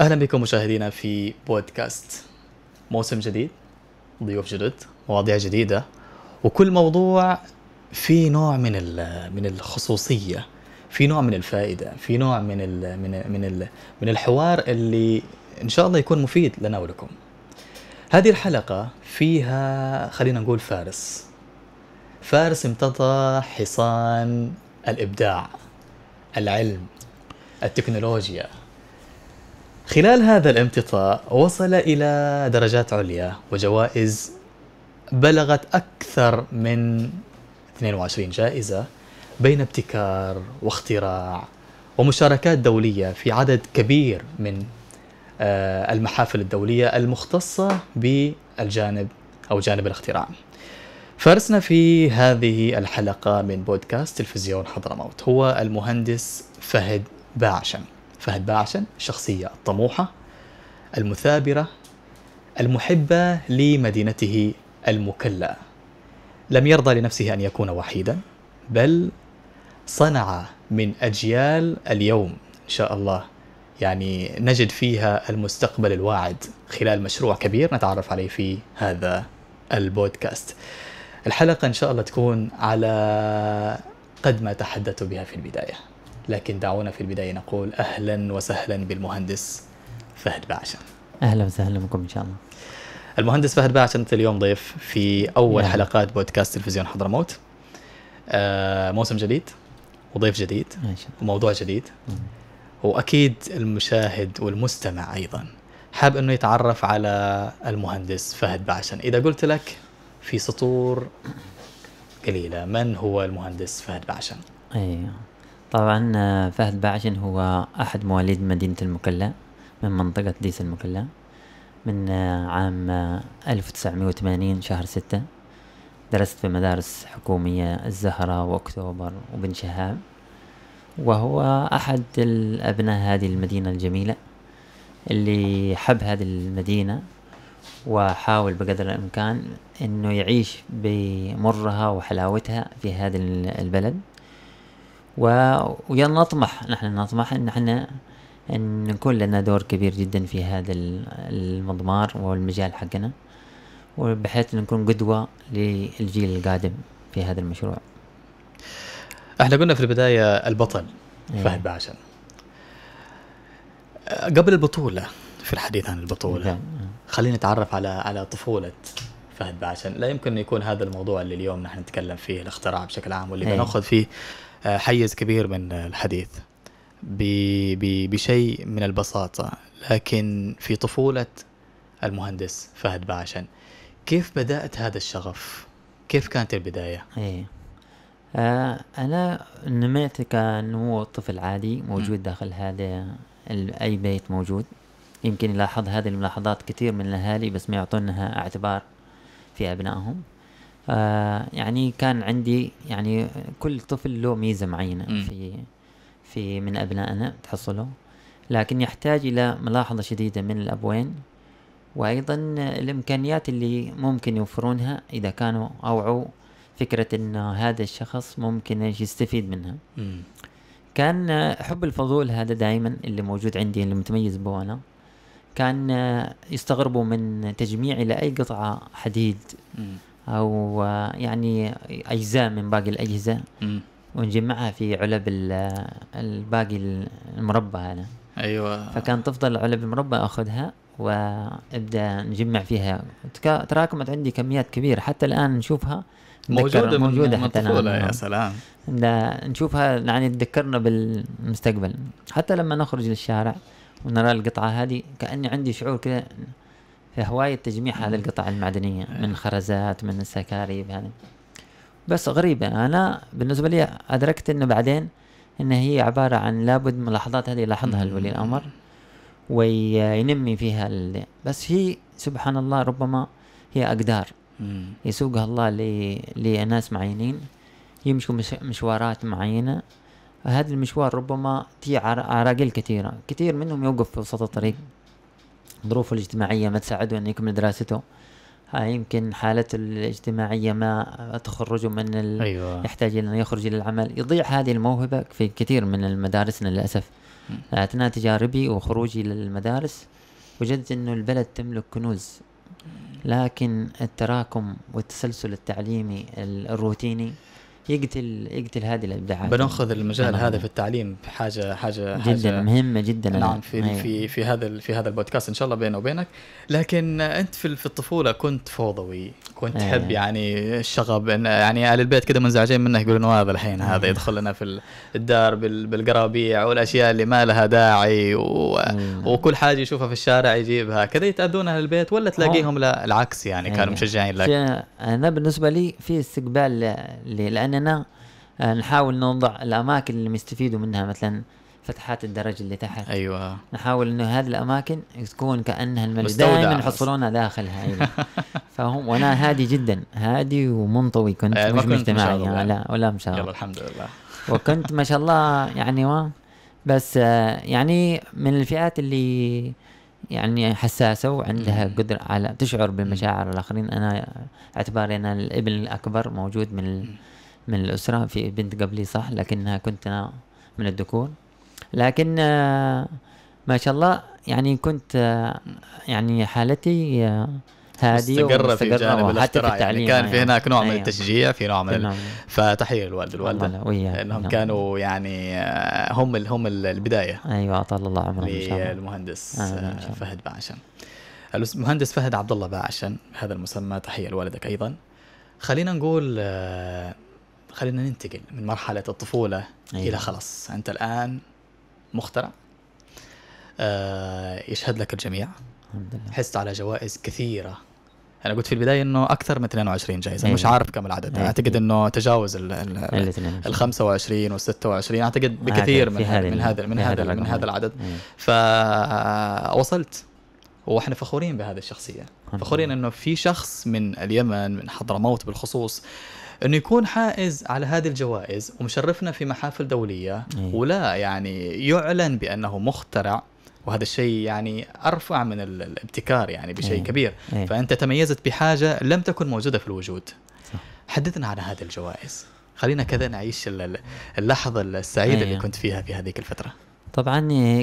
أهلا بكم مشاهدينا في بودكاست موسم جديد ضيوف جدد مواضيع جديدة وكل موضوع في نوع من من الخصوصية في نوع من الفائدة في نوع من الـ من الـ من الـ من الحوار اللي إن شاء الله يكون مفيد لنا ولكم هذه الحلقة فيها خلينا نقول فارس فارس امتطى حصان الإبداع العلم التكنولوجيا خلال هذا الامتطاء وصل إلى درجات عليا وجوائز بلغت أكثر من 22 جائزة بين ابتكار واختراع ومشاركات دولية في عدد كبير من آه، المحافل الدولية المختصة بالجانب أو جانب الاختراع فارسنا في هذه الحلقة من بودكاست تلفزيون حضرموت هو المهندس فهد باعشم فهد باعشن الشخصية الطموحة المثابرة المحبة لمدينته المكلأ لم يرضى لنفسه أن يكون وحيدا بل صنع من أجيال اليوم إن شاء الله يعني نجد فيها المستقبل الواعد خلال مشروع كبير نتعرف عليه في هذا البودكاست الحلقة إن شاء الله تكون على قد ما تحدثت بها في البداية لكن دعونا في البداية نقول أهلا وسهلا بالمهندس فهد باعشن أهلا وسهلا بكم إن شاء الله المهندس فهد باعشن أنت اليوم ضيف في أول يعني. حلقات بودكاست تلفزيون حضرموت آه موسم جديد وضيف جديد وموضوع جديد مم. وأكيد المشاهد والمستمع أيضا حاب أنه يتعرف على المهندس فهد باعشن إذا قلت لك في سطور قليلة من هو المهندس فهد باعشن أيوه طبعا فهد باعشن هو أحد مواليد مدينة المكلا من منطقة ديس المكلا من عام ألف وتسعمية وثمانين شهر ستة درست في مدارس حكومية الزهرة وأكتوبر وبن شهاب وهو أحد الأبناء هذه المدينة الجميلة اللي حب هذه المدينة وحاول بقدر الإمكان أنه يعيش بمرها وحلاوتها في هذا البلد ونطمح نحن نطمح ان احنا ان نكون لنا دور كبير جدا في هذا المضمار والمجال حقنا وبحيث نكون قدوة للجيل القادم في هذا المشروع احنا قلنا في البداية البطل إيه. فهد باشا قبل البطولة في الحديث عن البطولة نعم. خلينا نتعرف على على طفولة فهد باشا لا يمكن يكون هذا الموضوع اللي اليوم نحن نتكلم فيه الاختراع بشكل عام واللي إيه. بناخذ فيه آه، حيز كبير من الحديث بشيء من البساطة لكن في طفولة المهندس فهد بعشن كيف بدأت هذا الشغف؟ كيف كانت البداية؟ إيه. آه أنا نميت كنمو طفل عادي موجود داخل هذا أي بيت موجود يمكن يلاحظ هذه الملاحظات كثير من الأهالي بس ما يعطونها اعتبار في أبنائهم آه، يعني كان عندي يعني كل طفل له ميزه معينه م. في في من ابنائنا تحصله لكن يحتاج الى ملاحظه شديده من الابوين وايضا الامكانيات اللي ممكن يوفرونها اذا كانوا اوعوا فكره ان هذا الشخص ممكن يستفيد منها م. كان حب الفضول هذا دائما اللي موجود عندي اللي متميز به انا كان يستغربوا من تجميعي لاي قطعه حديد م. او يعني اجزاء من باقي الاجهزه م. ونجمعها في علب الباقي المربى هذا ايوه فكان تفضل علب المربى اخذها وابدا نجمع فيها تراكمت عندي كميات كبيره حتى الان نشوفها موجوده موجوده من حتى الان يا سلام نشوفها يعني تذكرنا بالمستقبل حتى لما نخرج للشارع ونرى القطعه هذه كاني عندي شعور كذا هواية تجميع هذه القطع المعدنية من خرزات من السكاريب هذه بس غريبة أنا بالنسبة لي أدركت إنه بعدين إن هي عبارة عن لابد ملاحظات هذه يلاحظها الولي الأمر وينمي فيها بس هي سبحان الله ربما هي أقدار يسوقها الله لناس معينين يمشوا مشوارات معينة هذا المشوار ربما تي عراقيل كثيرة كثير منهم يوقف في وسط الطريق ظروفه الاجتماعية ما تساعده أن يكمل دراسته يمكن حالته الاجتماعية ما تخرجه من ال... أيوة. يحتاج إلى أن يخرج إلى العمل يضيع هذه الموهبة في كثير من المدارسنا للأسف أثناء تجاربي وخروجي للمدارس وجدت أنه البلد تملك كنوز لكن التراكم والتسلسل التعليمي الروتيني يقتل يقتل هذه الابداعات بناخذ المجال هذا في التعليم بحاجه حاجه جدا حاجة مهمه جدا نعم في أيوة. في في هذا في هذا البودكاست ان شاء الله بيني وبينك لكن انت في في الطفوله كنت فوضوي كنت أيوة. تحب يعني الشغب يعني اهل البيت كذا منزعجين منه يقولون هذا الحين هذا أيوة. يدخل لنا في الدار بالقرابيع والاشياء اللي ما لها داعي و... أيوة. وكل حاجه يشوفها في الشارع يجيبها كذا يتاذون اهل البيت ولا تلاقيهم لا العكس يعني كانوا أيوة. مشجعين لك انا بالنسبه لي في استقبال لان اننا آه، نحاول نوضع الاماكن اللي مستفيدوا منها مثلا فتحات الدرج اللي تحت ايوه نحاول انه هذه الاماكن تكون كانها الملجا دائما يحصلونها داخلها ايوه فهم وانا هادي جدا هادي ومنطوي كنت أيه مش مجتمعي يعني لا ولا مش يلا الحمد لله وكنت ما شاء الله يعني ما بس آه، يعني من الفئات اللي يعني حساسة وعندها قدرة على تشعر بمشاعر الآخرين أنا اعتباري أنا الابن الأكبر موجود من من الأسرة في بنت قبلي صح لكنها كنت أنا من الذكور لكن آه، ما شاء الله يعني كنت آه، يعني حالتي آه، هادية مستقرة في جانب الاختراع في يعني كان في أيوة. هناك نوع من أيوة. التشجيع في نوع من فتحية للوالد والوالدة انهم نعم. كانوا يعني هم الـ هم الـ البداية ايوه اطال الله عمره للمهندس المهندس فهد باعشن المهندس فهد عبد الله باعشن هذا المسمى تحية لوالدك ايضا خلينا نقول خلينا ننتقل من مرحله الطفوله أيوة. الى خلاص انت الان مخترع آه يشهد لك الجميع الحمد لله حست على جوائز كثيره انا قلت في البدايه انه اكثر من 22 جائزه أيوة. مش عارف كم العدد أيوة. اعتقد انه تجاوز ال 25 وال 26 اعتقد بكثير من هذا من هذا من هذا من هذا العدد أيوة. فوصلت واحنا فخورين بهذه الشخصيه فخورين انه في شخص من اليمن من حضرموت بالخصوص انه يكون حائز على هذه الجوائز ومشرفنا في محافل دوليه مم. إيه. ولا يعني يعلن بانه مخترع وهذا الشيء يعني ارفع من الابتكار يعني بشيء مم. إيه. كبير مم. إيه. فانت تميزت بحاجه لم تكن موجوده في الوجود صح. حدثنا على هذه الجوائز خلينا كذا نعيش اللحظه السعيده اللي كنت فيها في هذيك الفتره طبعا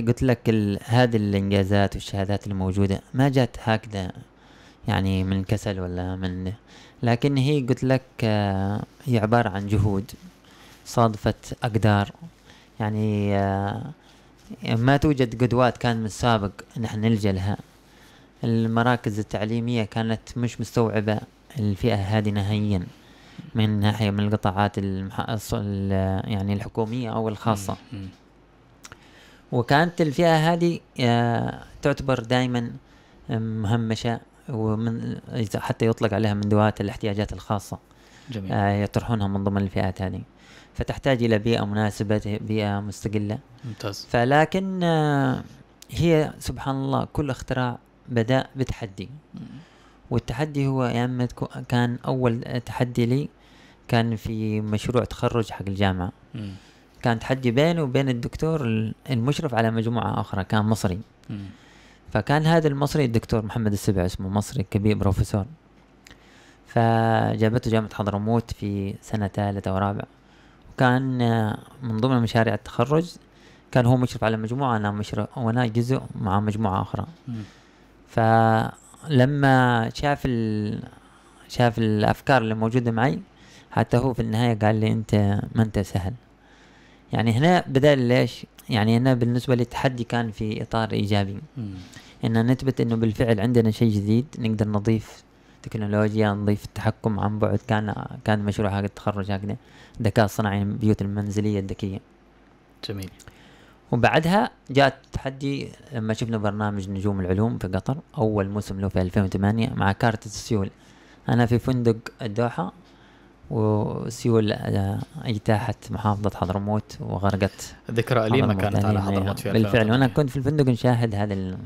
قلت لك هذه الانجازات والشهادات الموجوده ما جات هكذا يعني من كسل ولا من لكن هي قلت لك آه، هي عبارة عن جهود صادفت أقدار يعني آه، ما توجد قدوات كان من السابق نحن نلجأ لها المراكز التعليمية كانت مش مستوعبة الفئة هذه نهائيا من ناحية من القطاعات المح... يعني الحكومية أو الخاصة وكانت الفئة هذه آه، تعتبر دائما مهمشة ومن حتى يطلق عليها من ذوات الاحتياجات الخاصة جميل. آه، يطرحونها من ضمن الفئات هذه فتحتاج إلى بيئة مناسبة بيئة مستقلة ممتاز فلكن آه، هي سبحان الله كل اختراع بدأ بتحدي والتحدي هو يا اما كان اول تحدي لي كان في مشروع تخرج حق الجامعه م. كان تحدي بيني وبين الدكتور المشرف على مجموعه اخرى كان مصري م. فكان هذا المصري الدكتور محمد السبع اسمه مصري كبير بروفيسور فجابته جامعة حضرموت في سنة ثالثة ورابعة وكان من ضمن مشاريع التخرج كان هو مشرف على مجموعة أنا مشرف وأنا جزء مع مجموعة أخرى فلما شاف ال... شاف الأفكار اللي موجودة معي حتى هو في النهاية قال لي أنت ما أنت سهل يعني هنا بدأ ليش يعني أنا بالنسبة لي التحدي كان في إطار إيجابي أن نثبت أنه بالفعل عندنا شيء جديد نقدر نضيف تكنولوجيا نضيف التحكم عن بعد كان كان مشروع حق التخرج هكذا الذكاء الصناعي البيوت المنزلية الذكية جميل وبعدها جاء التحدي لما شفنا برنامج نجوم العلوم في قطر أول موسم له في 2008 مع كارت السيول أنا في فندق الدوحة وسيول اجتاحت محافظة حضرموت وغرقت ذكرى أليمة كانت على أيوة. حضرموت فيها بالفعل وأنا كنت في الفندق نشاهد هذا ال...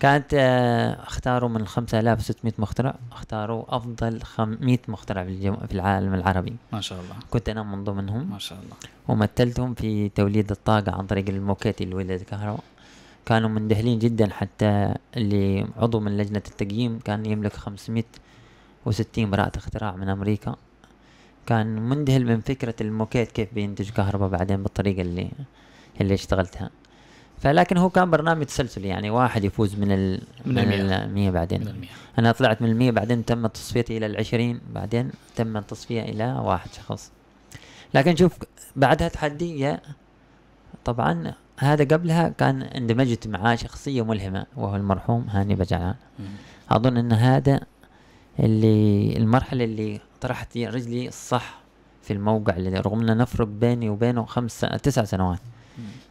كانت آه، اختاروا من 5600 مخترع اختاروا افضل 100 مخترع في, في العالم العربي ما شاء الله كنت انا من ضمنهم ما شاء الله ومثلتهم في توليد الطاقه عن طريق الموكيت اللي ولد الكهرباء كانوا مندهلين جدا حتى اللي عضو من لجنه التقييم كان يملك 560 براءه اختراع من امريكا كان مندهل من فكرة الموكيت كيف بينتج كهرباء بعدين بالطريقة اللي اللي اشتغلتها فلكن هو كان برنامج تسلسلي يعني واحد يفوز من ال من المية بعدين من المية. انا طلعت من المية بعدين تم تصفيتي الى العشرين بعدين تم التصفية الى واحد شخص لكن شوف بعدها تحدية طبعا هذا قبلها كان اندمجت معاه شخصية ملهمة وهو المرحوم هاني بجعان أظن أن هذا اللي المرحلة اللي طرحت رجلي الصح في الموقع اللي رغم ان نفرق بيني وبينه خمس تسع سنوات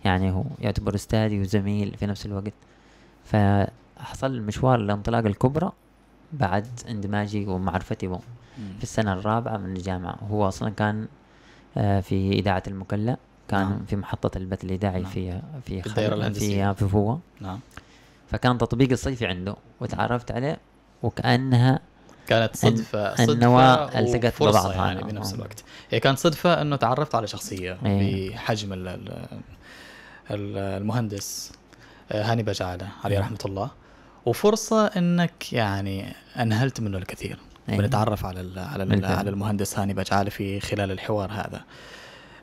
يعني هو يعتبر استاذي وزميل في نفس الوقت فحصل المشوار الانطلاق الكبرى بعد اندماجي ومعرفتي به في السنة الرابعة من الجامعة هو أصلا كان آه، في إذاعة المكلا كان نعم. في محطة البث الإذاعي نعم. في في في في, في فوة نعم فكان تطبيق الصيفي عنده وتعرفت عليه وكأنها كانت صدفة صدفة النواة التقت يعني ببعضها يعني بنفس نعم. الوقت هي كانت صدفة انه تعرفت على شخصية إيه. بحجم المهندس آه، هاني بجعلة عليه إيه. رحمة الله وفرصة انك يعني انهلت منه الكثير بنتعرف إيه. على على على المهندس هاني بجعلة في خلال الحوار هذا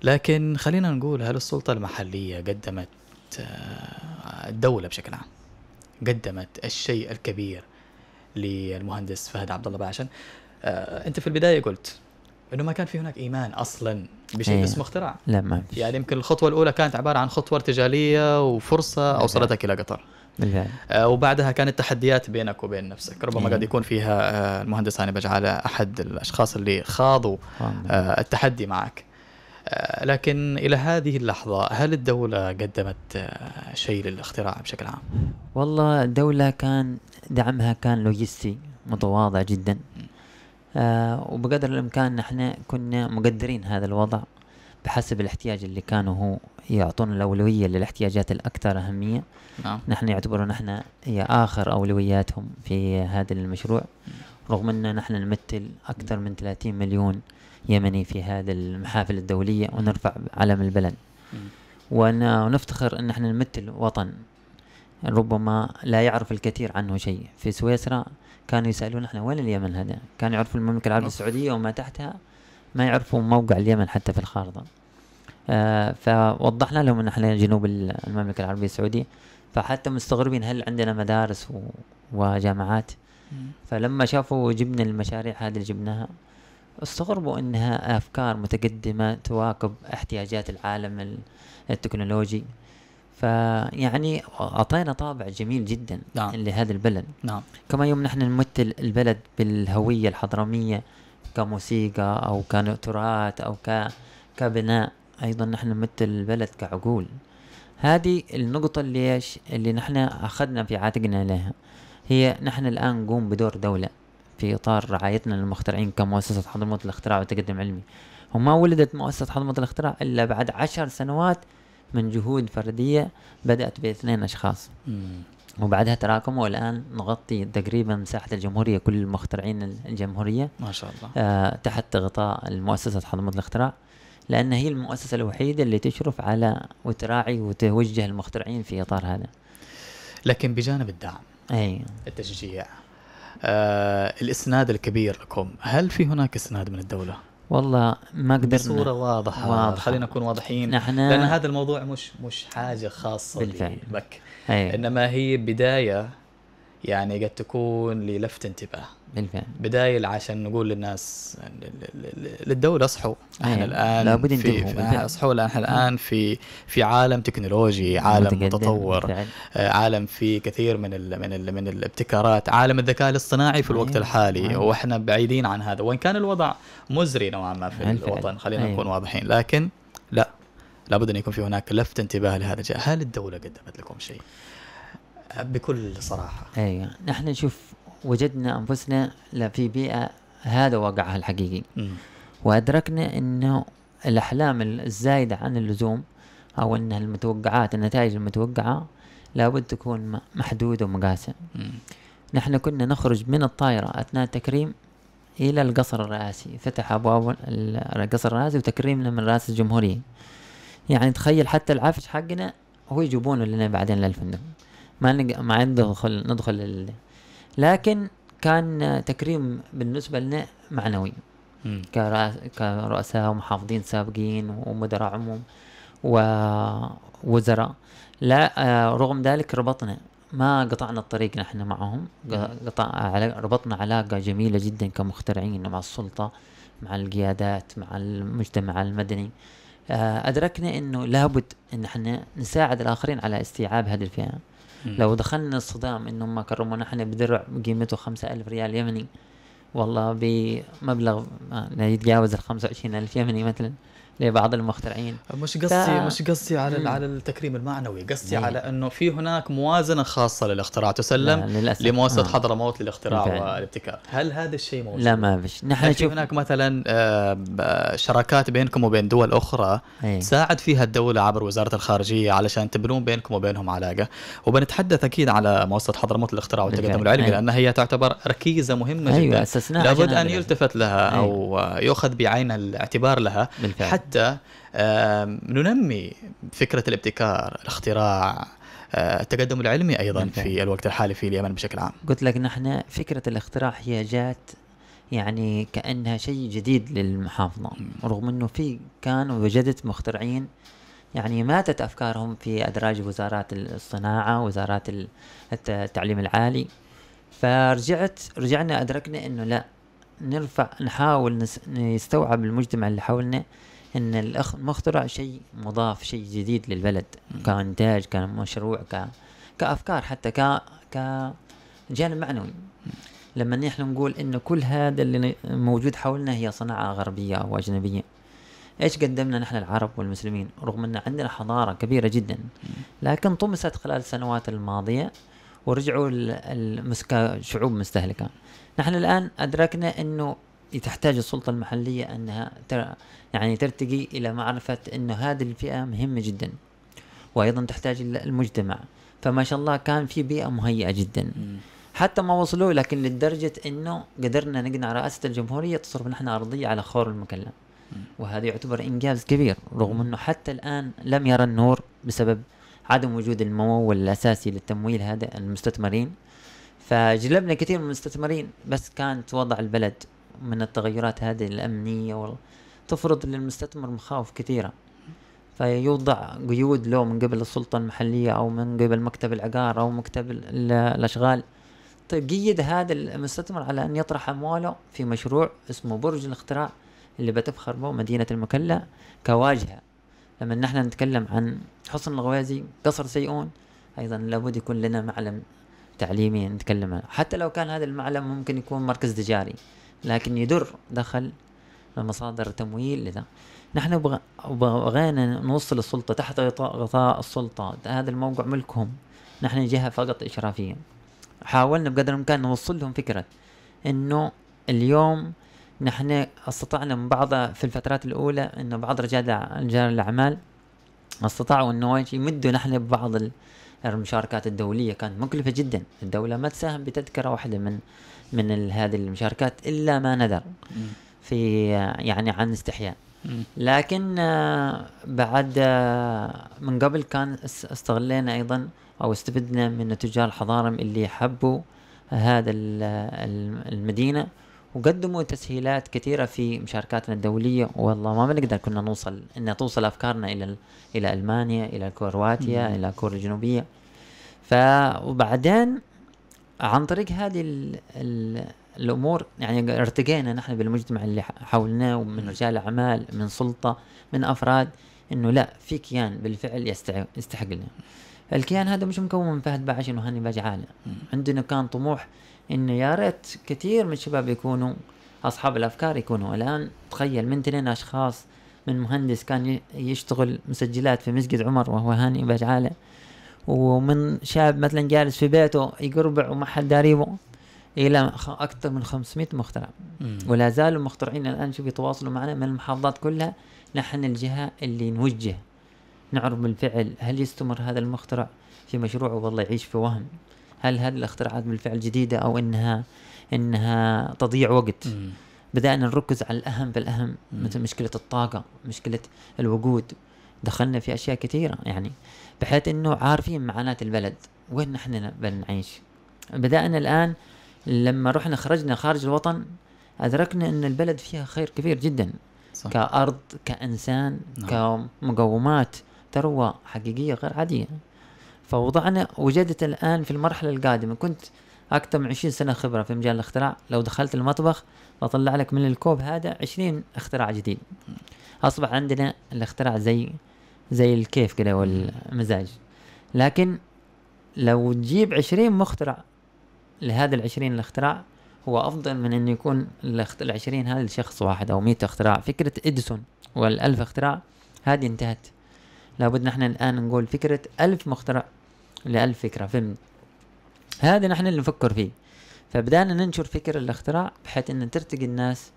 لكن خلينا نقول هل السلطة المحلية قدمت آه، الدولة بشكل عام قدمت الشيء الكبير للمهندس فهد عبد الله آه انت في البدايه قلت انه ما كان في هناك ايمان اصلا بشيء أيه. اسمه اختراع لا ما فيش. يعني يمكن الخطوه الاولى كانت عباره عن خطوه ارتجاليه وفرصه اوصلتك الى قطر آه وبعدها كانت تحديات بينك وبين نفسك ربما أيه. قد يكون فيها آه المهندس هاني بجعالة احد الاشخاص اللي خاضوا آه التحدي معك آه، لكن الى هذه اللحظه هل الدوله قدمت آه، شيء للاختراع بشكل عام والله الدوله كان دعمها كان لوجستي متواضع جدا آه وبقدر الامكان نحن كنا مقدرين هذا الوضع بحسب الاحتياج اللي كانوا هو يعطون الأولوية للاحتياجات الأكثر أهمية نعم. نحن يعتبروا نحن هي آخر أولوياتهم في هذا المشروع رغم أن نحن نمثل أكثر من 30 مليون يمني في هذا المحافل الدولية ونرفع علم البلد ونفتخر أن نحن نمثل وطن ربما لا يعرف الكثير عنه شيء في سويسرا كانوا يسألون احنا وين اليمن هذا كانوا يعرفوا المملكة العربية السعودية وما تحتها ما يعرفوا موقع اليمن حتى في الخارطة آه فوضحنا لهم ان احنا جنوب المملكة العربية السعودية فحتى مستغربين هل عندنا مدارس وجامعات فلما شافوا جبنا المشاريع هذه اللي جبناها استغربوا انها افكار متقدمه تواكب احتياجات العالم التكنولوجي فيعني اعطينا طابع جميل جدا نعم. لهذا البلد نعم. كما يوم نحن نمثل البلد بالهويه الحضرميه كموسيقى او كتراث او ك... كبناء ايضا نحن نمثل البلد كعقول هذه النقطه اللي ايش اللي نحن اخذنا في عاتقنا لها هي نحن الان نقوم بدور دوله في اطار رعايتنا للمخترعين كمؤسسه حضرموت للاختراع والتقدم العلمي وما ولدت مؤسسه حضرموت للاختراع الا بعد عشر سنوات من جهود فردية بدأت باثنين أشخاص وبعدها تراكموا والآن نغطي تقريبا مساحة الجمهورية كل المخترعين الجمهورية ما شاء الله آه تحت غطاء المؤسسة حضمة الاختراع لأن هي المؤسسة الوحيدة اللي تشرف على وتراعي وتوجه المخترعين في إطار هذا لكن بجانب الدعم أي التشجيع آه الإسناد الكبير لكم هل في هناك إسناد من الدولة؟ والله ما قدرنا بصوره واضحه واضح. خلينا نكون واضحين نحن لان هذا الموضوع مش مش حاجه خاصه بالفعل بك أيه. انما هي بدايه يعني قد تكون للفت انتباه بالفعل بداية عشان نقول للناس للدولة اصحوا أيوة. احنا الان لابد في, في احنا الان في في عالم تكنولوجي عالم متطور بالفعل. آه، عالم فيه كثير من الـ من الـ من الابتكارات عالم الذكاء الاصطناعي في الوقت أيوة. الحالي أيوة. واحنا بعيدين عن هذا وان كان الوضع مزري نوعا ما في بالفعل. الوطن خلينا نكون واضحين لكن لا لابد ان يكون في هناك لفت انتباه لهذا هل الدوله قدمت لكم شيء بكل صراحه ايوه نحن نشوف وجدنا انفسنا في بيئه هذا واقعها الحقيقي م. وادركنا انه الاحلام الزايده عن اللزوم او ان المتوقعات النتائج المتوقعه لابد تكون محدوده ومقاسه نحن كنا نخرج من الطائره اثناء التكريم الى القصر الرئاسي فتح ابواب القصر الرئاسي وتكريمنا من رئاسه الجمهوريه يعني تخيل حتى العفش حقنا هو يجيبونه لنا بعدين للفندق ما نج... ما ندخل ندخل ال... لكن كان تكريم بالنسبه لنا معنوي كرأس... كرؤساء ومحافظين سابقين ومدراء عموم ووزراء لا آه، رغم ذلك ربطنا ما قطعنا الطريق نحن معهم قطع على ربطنا علاقة جميلة جدا كمخترعين مع السلطة مع القيادات مع المجتمع المدني آه، أدركنا أنه لابد أن احنا نساعد الآخرين على استيعاب هذه الفئة لو دخلنا الصدام انهم ما كرمونا نحن بدرع قيمته خمسة ألف ريال يمني والله بمبلغ لا يتجاوز ال 25000 يمني مثلا لبعض المخترعين مش قصدي ف... مش قصدي على مم. على التكريم المعنوي قصدي على انه في هناك موازنه خاصه للاختراع تسلم لمؤسسه آه. حضرموت للاختراع والابتكار هل هذا الشيء موجود لا ما فيش نحن نشوف هناك مثلا آه، شراكات بينكم وبين دول اخرى أي. تساعد فيها الدوله عبر وزاره الخارجيه علشان تبنون بينكم وبينهم علاقه وبنتحدث اكيد على مؤسسه حضرموت للاختراع والتقدم العلمي لانها هي تعتبر ركيزه مهمه أيوة. جدا لابد ان يلتفت لها او يؤخذ بعين الاعتبار لها بالفعل. حتى حتى ننمي فكرة الابتكار الاختراع آه، التقدم العلمي أيضا ممكن. نعم. في الوقت الحالي في اليمن بشكل عام قلت لك نحن فكرة الاختراع هي جات يعني كأنها شيء جديد للمحافظة رغم أنه في كان وجدت مخترعين يعني ماتت أفكارهم في أدراج وزارات الصناعة وزارات التعليم العالي فرجعت رجعنا أدركنا أنه لا نرفع نحاول نستوعب المجتمع اللي حولنا ان الاخ مخترع شيء مضاف شيء جديد للبلد كانتاج كمشروع ك كافكار حتى ك ك جانب معنوي لما نحن نقول انه كل هذا اللي موجود حولنا هي صناعه غربيه او اجنبيه ايش قدمنا نحن العرب والمسلمين رغم ان عندنا حضاره كبيره جدا لكن طمست خلال السنوات الماضيه ورجعوا المسك... شعوب مستهلكه نحن الان ادركنا انه تحتاج السلطة المحلية أنها يعني ترتقي إلى معرفة أن هذه الفئة مهمة جدا وأيضا تحتاج المجتمع فما شاء الله كان في بيئة مهيئة جدا حتى ما وصلوا لكن لدرجة أنه قدرنا نقنع رئاسة الجمهورية تصرف نحن أرضية على خور المكلم وهذا يعتبر إنجاز كبير رغم أنه حتى الآن لم يرى النور بسبب عدم وجود الممول الأساسي للتمويل هذا المستثمرين فجلبنا كثير من المستثمرين بس كانت وضع البلد من التغيرات هذه الأمنية وال... تفرض للمستثمر مخاوف كثيرة فيوضع قيود له من قبل السلطة المحلية أو من قبل مكتب العقار أو مكتب الأشغال تقيد طيب، هذا المستثمر على أن يطرح أمواله في مشروع اسمه برج الاختراع اللي بتفخر به مدينة المكلا كواجهة لما نحن نتكلم عن حصن الغوازي قصر سيئون أيضا لابد يكون لنا معلم تعليمي نتكلم عنه حتى لو كان هذا المعلم ممكن يكون مركز تجاري لكن يدر دخل مصادر تمويل لذا نحن بغ... بغينا نوصل السلطة تحت غطاء السلطة هذا الموقع ملكهم نحن جهة فقط إشرافية حاولنا بقدر الإمكان نوصل لهم فكرة إنه اليوم نحن استطعنا من بعض في الفترات الأولى إنه بعض رجال رجال الأعمال استطاعوا إنه يمدوا نحن ببعض المشاركات الدولية كانت مكلفة جدا الدولة ما تساهم بتذكرة واحدة من من هذه المشاركات الا ما نذر في يعني عن استحياء لكن آه، بعد آه، من قبل كان استغلينا ايضا او استفدنا من تجار الحضارم اللي حبوا هذا المدينه وقدموا تسهيلات كثيره في مشاركاتنا الدوليه والله ما بنقدر كنا نوصل ان توصل افكارنا الى الى المانيا الى كرواتيا الى كوريا الجنوبيه فوبعدين عن طريق هذه ال ال الامور يعني ارتقينا نحن بالمجتمع اللي حولناه ومن رجال اعمال من سلطه من افراد انه لا في كيان بالفعل يستحق يستحقنا الكيان هذا مش مكون من فهد باعش وهاني باجعالة عالم عندنا كان طموح انه يا ريت كثير من الشباب يكونوا اصحاب الافكار يكونوا الان تخيل من اثنين اشخاص من مهندس كان يشتغل مسجلات في مسجد عمر وهو هاني باجعاله ومن شاب مثلا جالس في بيته يقربع وما حد داريبه الى اكثر من 500 مخترع ولا زالوا المخترعين الان شوف يتواصلوا معنا من المحافظات كلها نحن الجهه اللي نوجه نعرف بالفعل هل يستمر هذا المخترع في مشروعه والله يعيش في وهم هل هذه الاختراعات بالفعل جديده او انها انها تضيع وقت بدأنا نركز على الأهم بالاهم مثل مشكلة الطاقة مشكلة الوقود دخلنا في أشياء كثيرة يعني بحيث انه عارفين معاناة البلد وين نحن بنعيش بدأنا الآن لما رحنا خرجنا خارج الوطن أدركنا أن البلد فيها خير كبير جدا صح. كأرض كإنسان نعم. كمقومات ثروة حقيقية غير عادية فوضعنا وجدت الآن في المرحلة القادمة كنت أكثر من 20 سنة خبرة في مجال الاختراع لو دخلت المطبخ بطلع لك من الكوب هذا 20 اختراع جديد أصبح عندنا الاختراع زي زي الكيف كده والمزاج لكن لو تجيب عشرين مخترع لهذا العشرين الاختراع هو أفضل من أن يكون العشرين هذا لشخص واحد أو مئة اختراع فكرة إديسون والألف اختراع هذه انتهت لابد نحن الآن نقول فكرة ألف مخترع لألف فكرة فهمت هذا نحن اللي نفكر فيه فبدأنا ننشر فكر الاختراع بحيث أن ترتقي الناس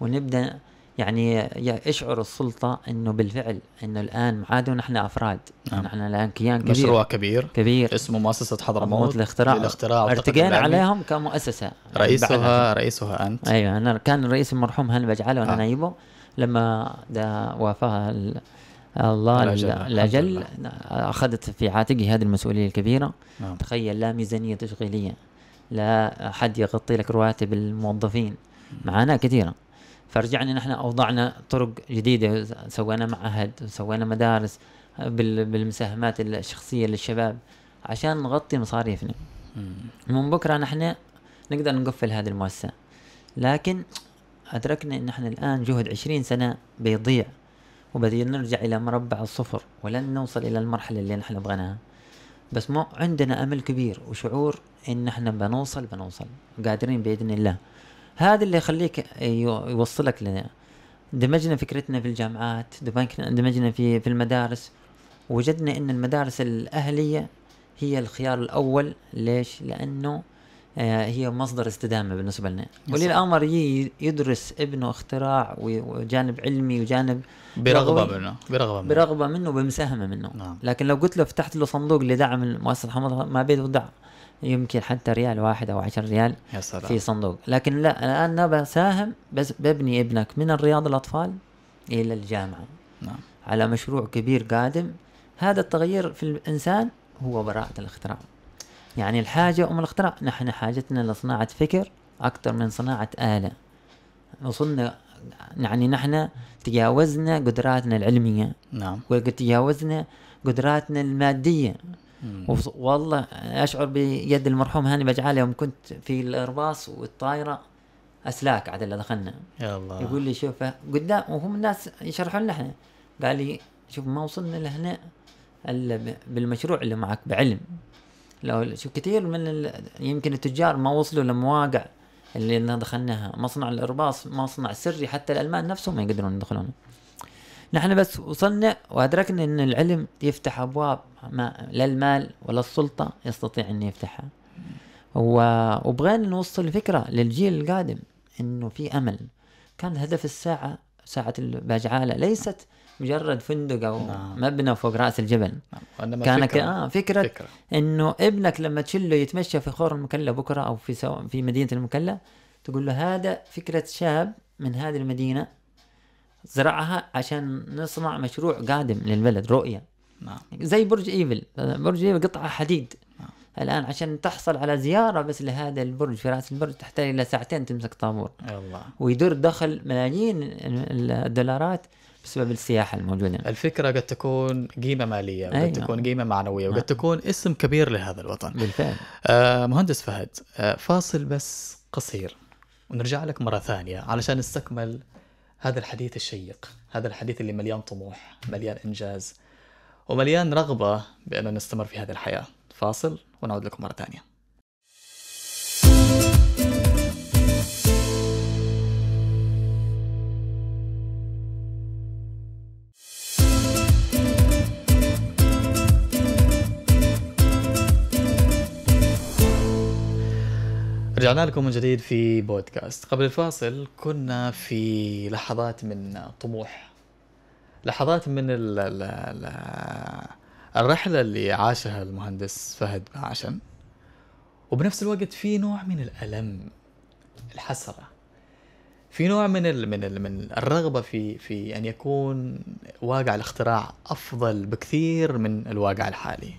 ونبدأ يعني يشعر السلطه انه بالفعل انه الان عادوا نحن افراد نعم. نحن الان كيان كبير مشروع كبير كبير اسمه مؤسسه حضرموت الاختراع الاختراع ارتقينا عليهم كمؤسسه يعني رئيسها بعدها. رئيسها انت ايوه انا كان الرئيس المرحوم هاني بجعله وانا آه. نايبه لما وافاها الله الاجل اخذت في عاتقي هذه المسؤوليه الكبيره نعم. تخيل لا ميزانيه تشغيليه لا حد يغطي لك رواتب الموظفين معاناه كثيره فرجعنا نحن اوضعنا طرق جديده سوينا معهد سوينا مدارس بالمساهمات الشخصيه للشباب عشان نغطي مصاريفنا من بكره نحن نقدر نقفل هذه المؤسسه لكن ادركنا ان احنا الان جهد عشرين سنه بيضيع وبدينا نرجع الى مربع الصفر ولن نوصل الى المرحله اللي نحن بغيناها بس ما عندنا امل كبير وشعور ان احنا بنوصل بنوصل قادرين باذن الله هذا اللي يخليك يوصلك لنا دمجنا فكرتنا في الجامعات دمجنا في في المدارس وجدنا ان المدارس الاهليه هي الخيار الاول ليش لانه آه، هي مصدر استدامه بالنسبه لنا ولي الامر يدرس ابنه اختراع وجانب علمي وجانب برغبه منه برغبه منه برغبه منه وبمساهمه منه نعم. لكن لو قلت له فتحت له صندوق لدعم المؤسسه الحمراء ما بيدفع يمكن حتى ريال واحد او عشر ريال يا سلام. في صندوق لكن لا الان انا بساهم بس ببني ابنك من الرياض الاطفال الى الجامعه نعم. على مشروع كبير قادم هذا التغيير في الانسان هو براءه الاختراع يعني الحاجه ام الاختراع نحن حاجتنا لصناعه فكر اكثر من صناعه اله وصلنا يعني نحن تجاوزنا قدراتنا العلميه نعم وتجاوزنا قدراتنا الماديه والله اشعر بيد المرحوم هاني بجعال يوم كنت في الارباص والطايره اسلاك عاد اللي دخلنا يا الله يقول لي شوف قدام وهم الناس يشرحون لنا احنا قال لي شوف ما وصلنا لهنا الا بالمشروع اللي معك بعلم لو شوف كثير من يمكن التجار ما وصلوا لمواقع اللي دخلناها مصنع الارباص مصنع سري حتى الالمان نفسهم ما يقدرون يدخلونه نحن بس وصلنا وأدركنا أن العلم يفتح أبواب ما لا المال ولا السلطة يستطيع أن يفتحها وبغينا نوصل الفكرة للجيل القادم أنه في أمل كان هدف الساعة ساعة البجعالة ليست مجرد فندق او نعم. مبنى فوق راس الجبل نعم. كان فكرة. آه فكرة, فكرة انه ابنك لما تشله يتمشى في خور المكلا بكره او في سو... في مدينه المكلا تقول له هذا فكره شاب من هذه المدينه زرعها عشان نصنع مشروع قادم للبلد رؤية نعم. زي برج ايفل برج ايفل قطعة حديد نعم. الان عشان تحصل على زيارة بس لهذا البرج في رأس البرج تحتاج الى ساعتين تمسك طابور الله ويدور دخل ملايين الدولارات بسبب السياحه الموجوده الفكره قد تكون قيمه ماليه وقد أيوة. تكون قيمه معنويه وقد آه. تكون اسم كبير لهذا الوطن بالفعل آه مهندس فهد آه فاصل بس قصير ونرجع لك مره ثانيه علشان نستكمل هذا الحديث الشيق هذا الحديث اللي مليان طموح مليان إنجاز ومليان رغبة بأن نستمر في هذه الحياة فاصل ونعود لكم مرة ثانية رجعنا لكم من جديد في بودكاست قبل الفاصل كنا في لحظات من طموح لحظات من ال ال الـ الرحلة اللي عاشها المهندس فهد معشن وبنفس الوقت في نوع من الألم الحسرة في نوع من ال من ال من الرغبة في في أن يكون واقع الاختراع أفضل بكثير من الواقع الحالي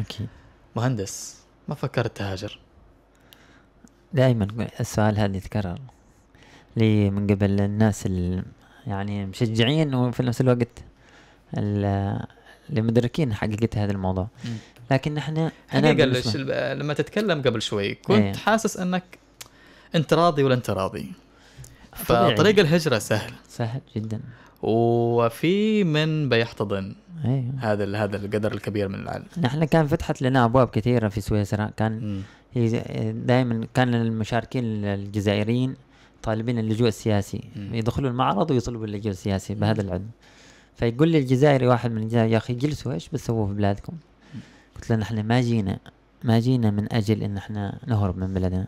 أكيد مهندس ما فكرت تهاجر دائما السؤال هذا يتكرر لي من قبل الناس يعني مشجعين وفي نفس الوقت اللي مدركين حقيقة هذا الموضوع لكن احنا انا لما تتكلم قبل شوي كنت ايه. حاسس انك انت راضي ولا انت راضي فطريق الهجرة سهل سهل جدا وفي من بيحتضن ايه. هذا هذا القدر الكبير من العالم نحن كان فتحت لنا ابواب كثيره في سويسرا كان م. دائما كان المشاركين الجزائريين طالبين اللجوء السياسي يدخلوا المعرض ويطلبوا اللجوء السياسي بهذا العلم فيقول لي الجزائري واحد من الجزائر يا اخي جلسوا ايش بتسووا في بلادكم؟ قلت له نحن ما جينا ما جينا من اجل ان احنا نهرب من بلدنا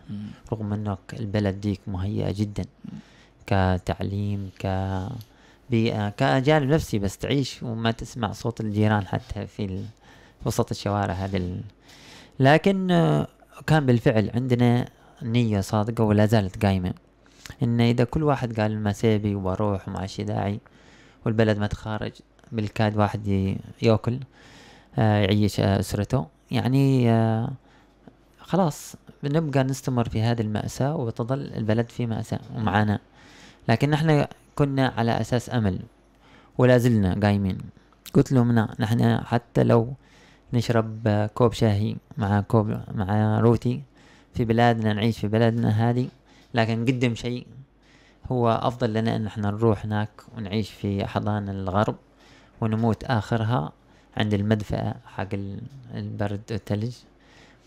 رغم انك البلد ديك مهيئه جدا كتعليم ك بيئة كجانب نفسي بس تعيش وما تسمع صوت الجيران حتى في وسط الشوارع هذه لكن كان بالفعل عندنا نية صادقة ولا زالت قايمة إن إذا كل واحد قال سيبي وبروح وما داعي والبلد ما تخارج بالكاد واحد ياكل آه، يعيش آه، أسرته يعني آه، خلاص بنبقى نستمر في هذه المأساة وتظل البلد في مأساة ومعانا لكن نحن كنا على أساس أمل ولا زلنا قايمين قلت لهم لا نحن حتى لو نشرب كوب شاهي مع كوب مع روتي في بلادنا نعيش في بلادنا هذه لكن نقدم شيء هو أفضل لنا أن احنا نروح هناك ونعيش في حضان الغرب ونموت آخرها عند المدفأة حق البرد والثلج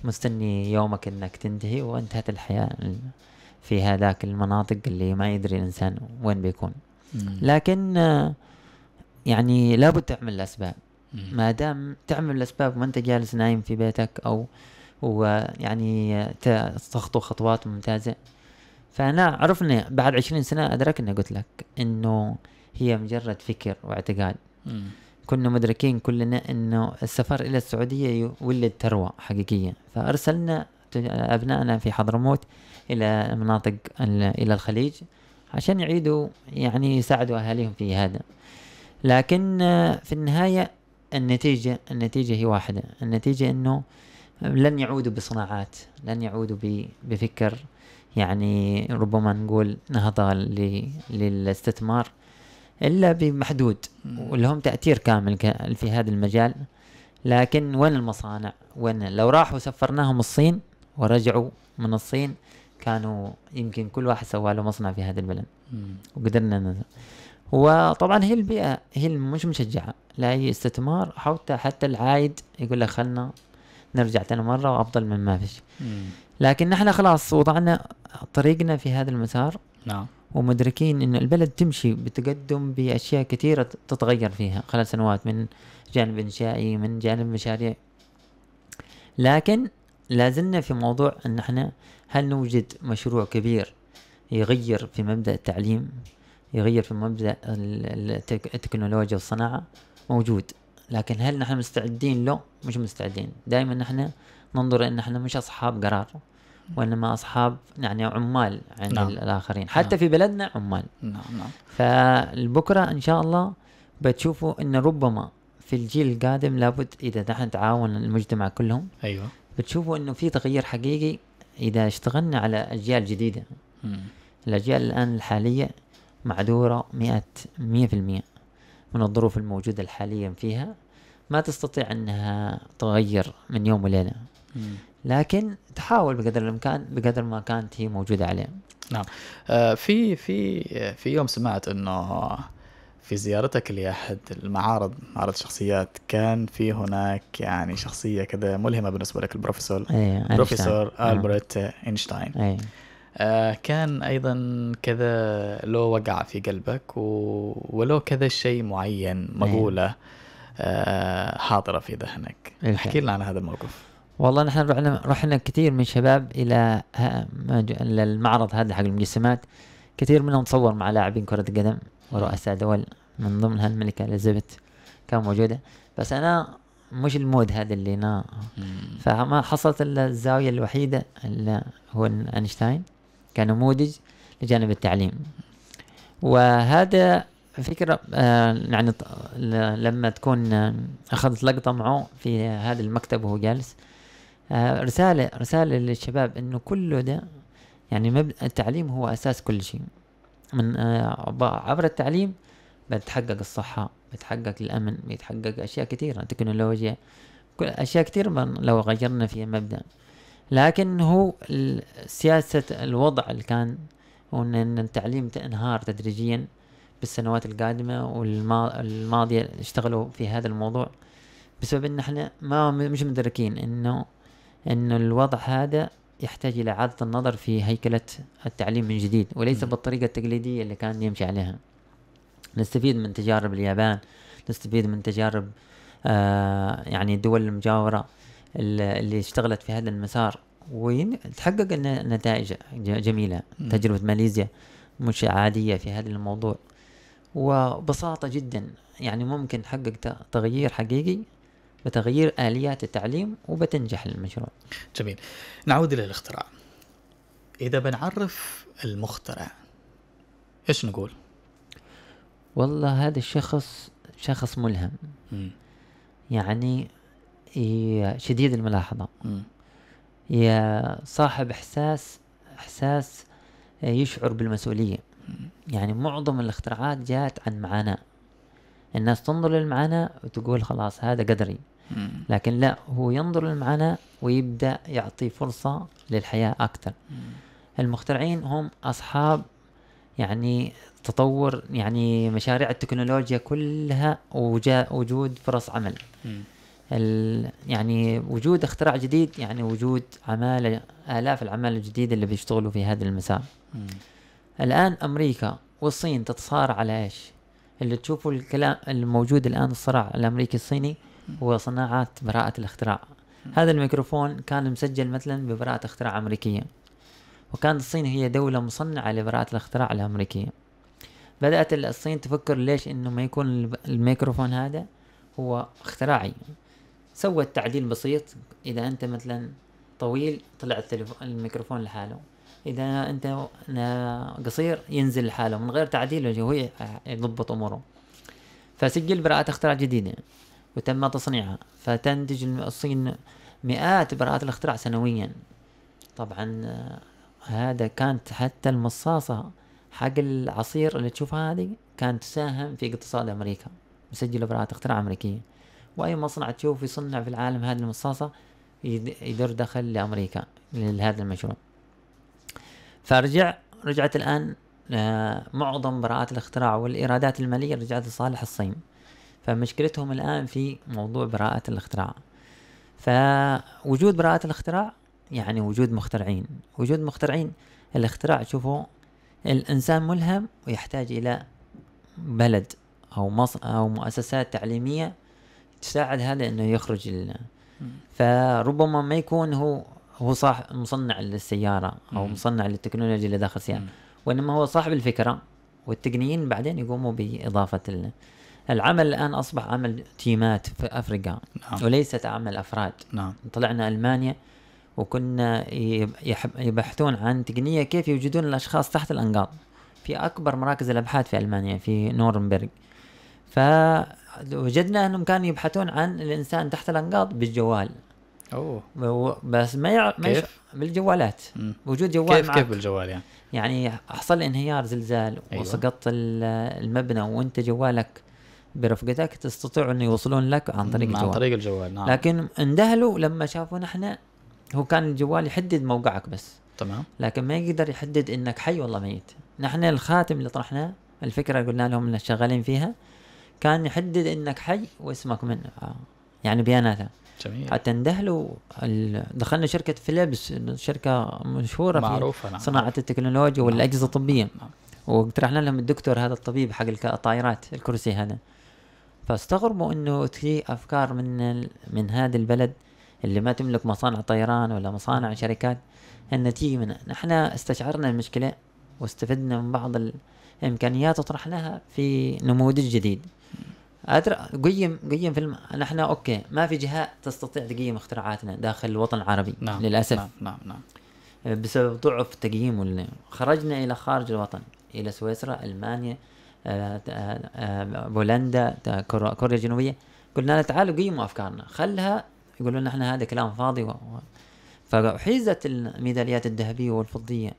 مستني يومك انك تنتهي وانتهت الحياة في هذاك المناطق اللي ما يدري الانسان وين بيكون لكن آه، يعني لابد تعمل الاسباب ما دام تعمل الاسباب وما انت جالس نايم في بيتك او ويعني تخطو خطوات ممتازه فانا عرفنا بعد عشرين سنه ادركنا قلت لك انه هي مجرد فكر واعتقاد كنا مدركين كلنا انه السفر الى السعوديه يولد ثروه حقيقيه فارسلنا ابنائنا في حضرموت الى مناطق الى الخليج عشان يعيدوا يعني يساعدوا اهاليهم في هذا لكن في النهايه النتيجة النتيجة هي واحدة النتيجة أنه لن يعودوا بصناعات لن يعودوا بفكر يعني ربما نقول نهضة للاستثمار إلا بمحدود ولهم تأثير كامل في هذا المجال لكن وين المصانع وين لو راحوا سفرناهم الصين ورجعوا من الصين كانوا يمكن كل واحد سوى له مصنع في هذا البلد وقدرنا نزل. وطبعا هي البيئة هي مش مشجعة لاي استثمار حتى حتى العايد يقول لك خلنا نرجع ثاني مره وافضل من ما فيش لكن نحن خلاص وضعنا طريقنا في هذا المسار نعم ومدركين ان البلد تمشي بتقدم باشياء كثيره تتغير فيها خلال سنوات من جانب انشائي من جانب مشاريع لكن لازلنا في موضوع ان احنا هل نوجد مشروع كبير يغير في مبدا التعليم يغير في مبدا التكنولوجيا والصناعه موجود لكن هل نحن مستعدين له مش مستعدين دائما نحن ننظر ان احنا مش اصحاب قرار وانما اصحاب يعني عمال عند نعم. الاخرين نعم. حتى نعم. في بلدنا عمال نعم نعم فالبكره ان شاء الله بتشوفوا ان ربما في الجيل القادم لابد اذا نحن تعاون المجتمع كلهم ايوه بتشوفوا انه في تغيير حقيقي اذا اشتغلنا على اجيال جديده م. الاجيال الان الحاليه معذوره 100 100% من الظروف الموجودة حاليا فيها ما تستطيع أنها تغير من يوم وليلة لكن تحاول بقدر الإمكان بقدر ما كانت هي موجودة عليه نعم آه، في في في يوم سمعت أنه في زيارتك لأحد المعارض معرض شخصيات كان في هناك يعني شخصية كذا ملهمة بالنسبة لك البروفيسور أيه. بروفيسور ألبرت آه. أينشتاين أيه. آه، كان أيضا كذا له وقع في قلبك و... ولو كذا شيء معين نعم. مقولة آه، حاضرة في ذهنك احكي لنا عن هذا الموقف والله نحن رحنا رحنا كثير من شباب الى المعرض هذا حق المجسمات كثير منهم تصور مع لاعبين كرة قدم ورؤساء دول من ضمنها الملكة اليزابيث كان موجودة بس انا مش المود هذا اللي انا فما حصلت الزاوية الوحيدة اللي هو اينشتاين كنموذج لجانب التعليم وهذا فكرة آه، يعني لما تكون آه، أخذت لقطة معه في هذا المكتب وهو جالس آه، رسالة رسالة للشباب إنه كله ده يعني مبدأ التعليم هو أساس كل شيء من عبر التعليم بتحقق الصحة بتحقق الأمن بيتحقق أشياء كثيرة تكنولوجيا أشياء كثيرة لو غيرنا في مبدأ لكن هو سياسة الوضع اللي كان وان التعليم تنهار تدريجيا بالسنوات القادمة والماضية اشتغلوا في هذا الموضوع بسبب ان احنا ما مش مدركين انه انه الوضع هذا يحتاج الى اعادة النظر في هيكلة التعليم من جديد وليس بالطريقة التقليدية اللي كان يمشي عليها نستفيد من تجارب اليابان نستفيد من تجارب آه يعني الدول المجاورة اللي اشتغلت في هذا المسار وتحقق نتائج جميلة تجربة ماليزيا مش عادية في هذا الموضوع وبساطة جدا يعني ممكن تحقق تغيير حقيقي بتغيير آليات التعليم وبتنجح المشروع جميل نعود إلى الاختراع إذا بنعرف المخترع إيش نقول؟ والله هذا الشخص شخص ملهم م. يعني شديد الملاحظة يا صاحب إحساس إحساس يشعر بالمسؤولية يعني معظم الاختراعات جاءت عن معاناة الناس تنظر للمعاناة وتقول خلاص هذا قدري لكن لا هو ينظر للمعاناة ويبدأ يعطي فرصة للحياة أكثر المخترعين هم أصحاب يعني تطور يعني مشاريع التكنولوجيا كلها وجاء وجود فرص عمل يعني وجود اختراع جديد يعني وجود عمالة آلاف العمالة الجديدة اللي بيشتغلوا في هذا المسار الآن أمريكا والصين تتصارع على إيش اللي تشوفوا الكلام الموجود الآن الصراع الأمريكي الصيني هو صناعة براءة الاختراع م. هذا الميكروفون كان مسجل مثلا ببراءة اختراع أمريكية وكانت الصين هي دولة مصنعة لبراءة الاختراع الأمريكية بدأت الصين تفكر ليش إنه ما يكون الميكروفون هذا هو اختراعي سوت تعديل بسيط اذا انت مثلا طويل طلع الميكروفون لحاله اذا انت قصير ينزل لحاله من غير تعديل هو يضبط اموره فسجل براءة اختراع جديدة وتم تصنيعها فتنتج الصين مئات براءات الاختراع سنويا طبعا هذا كانت حتى المصاصة حق العصير اللي تشوفها هذه كانت تساهم في اقتصاد أمريكا مسجلة براءة اختراع أمريكية واي مصنع تشوف يصنع في العالم هذه المصاصة يدر دخل لامريكا لهذا المشروع فرجع رجعت الان آه، معظم براءات الاختراع والايرادات المالية رجعت لصالح الصين فمشكلتهم الان في موضوع براءة الاختراع فوجود براءة الاختراع يعني وجود مخترعين وجود مخترعين الاختراع شوفوا الانسان ملهم ويحتاج الى بلد او مص او مؤسسات تعليميه تساعد هذا انه يخرج ال... فربما ما يكون هو هو صاح مصنع للسياره او مصنع للتكنولوجيا اللي داخل السياره وانما هو صاحب الفكره والتقنيين بعدين يقوموا باضافه ال... العمل الان اصبح عمل تيمات في افريقيا نعم. وليست عمل افراد نعم. طلعنا المانيا وكنا يبحثون عن تقنيه كيف يوجدون الاشخاص تحت الانقاض في اكبر مراكز الابحاث في المانيا في نورنبرغ ف وجدنا انهم كانوا يبحثون عن الانسان تحت الانقاض بالجوال اوه بس ما يع... ما يش... بالجوالات وجود جوال كيف معك. كيف بالجوال يعني؟ يعني حصل انهيار زلزال أيوة. وسقط المبنى وانت جوالك برفقتك تستطيعوا انه يوصلون لك عن طريق الجوال عن طريق الجوال نعم لكن اندهلوا لما شافوا نحن هو كان الجوال يحدد موقعك بس تمام لكن ما يقدر يحدد انك حي ولا ميت نحن الخاتم اللي طرحناه الفكره قلنا لهم ان شغالين فيها كان يحدد انك حي واسمك منه آه. يعني بياناتها جميل حتى اندهلوا دخلنا شركه فيليبس شركه مشهوره معروفة في نعم. صناعه التكنولوجيا نعم. والاجهزه الطبيه نعم. واقترحنا لهم الدكتور هذا الطبيب حق الطائرات الكرسي هذا فاستغربوا انه تجي افكار من ال... من هذا البلد اللي ما تملك مصانع طيران ولا مصانع نعم. شركات النتيجة تجي من نحن استشعرنا المشكله واستفدنا من بعض الامكانيات وطرحناها في نموذج جديد ادرى قيم قيم فيلم نحن اوكي ما في جهه تستطيع تقيم اختراعاتنا داخل الوطن العربي نعم, نعم، للاسف نعم نعم, نعم. بسبب ضعف تقييم خرجنا الى خارج الوطن الى سويسرا المانيا آه، آه، بولندا كوريا الجنوبيه قلنا لها تعالوا قيموا افكارنا خلها يقولون احنا هذا كلام فاضي و... فحيزت الميداليات الذهبيه والفضيه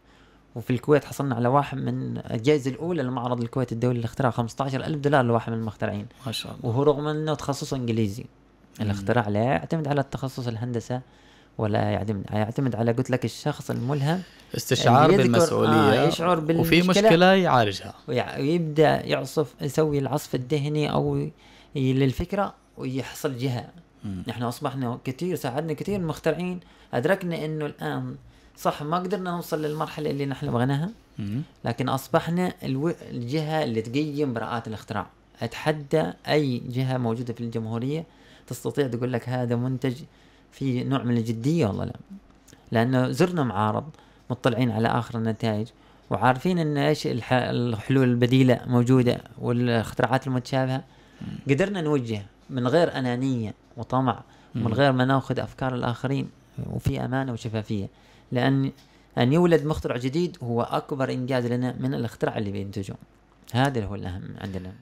وفي الكويت حصلنا على واحد من الجائزه الاولى لمعرض الكويت الدولي للاختراع 15 ألف دولار لواحد من المخترعين ما شاء الله وهو رغم انه تخصصه انجليزي الاختراع لا يعتمد على التخصص الهندسه ولا يعتمد يعتمد على قلت لك الشخص الملهم استشعار بالمسؤوليه آه يشعر بالمشكله وفي مشكله يعالجها ويبدا يعصف يسوي العصف الذهني او للفكره ويحصل جهه مم. نحن اصبحنا كثير ساعدنا كثير المخترعين ادركنا انه الان صح ما قدرنا نوصل للمرحله اللي نحن بغيناها لكن اصبحنا الو... الجهه اللي تقيم براءات الاختراع اتحدى اي جهه موجوده في الجمهوريه تستطيع تقول لك هذا منتج في نوع من الجديه والله لا لانه زرنا معارض مطلعين على اخر النتائج وعارفين ان ايش الح... الحلول البديله موجوده والاختراعات المتشابهه قدرنا نوجه من غير انانيه وطمع ومن غير ما ناخذ افكار الاخرين وفي امانه وشفافيه لأن أن يولد مخترع جديد هو أكبر إنجاز لنا من الاختراع اللي بينتجه هذا هو الأهم عندنا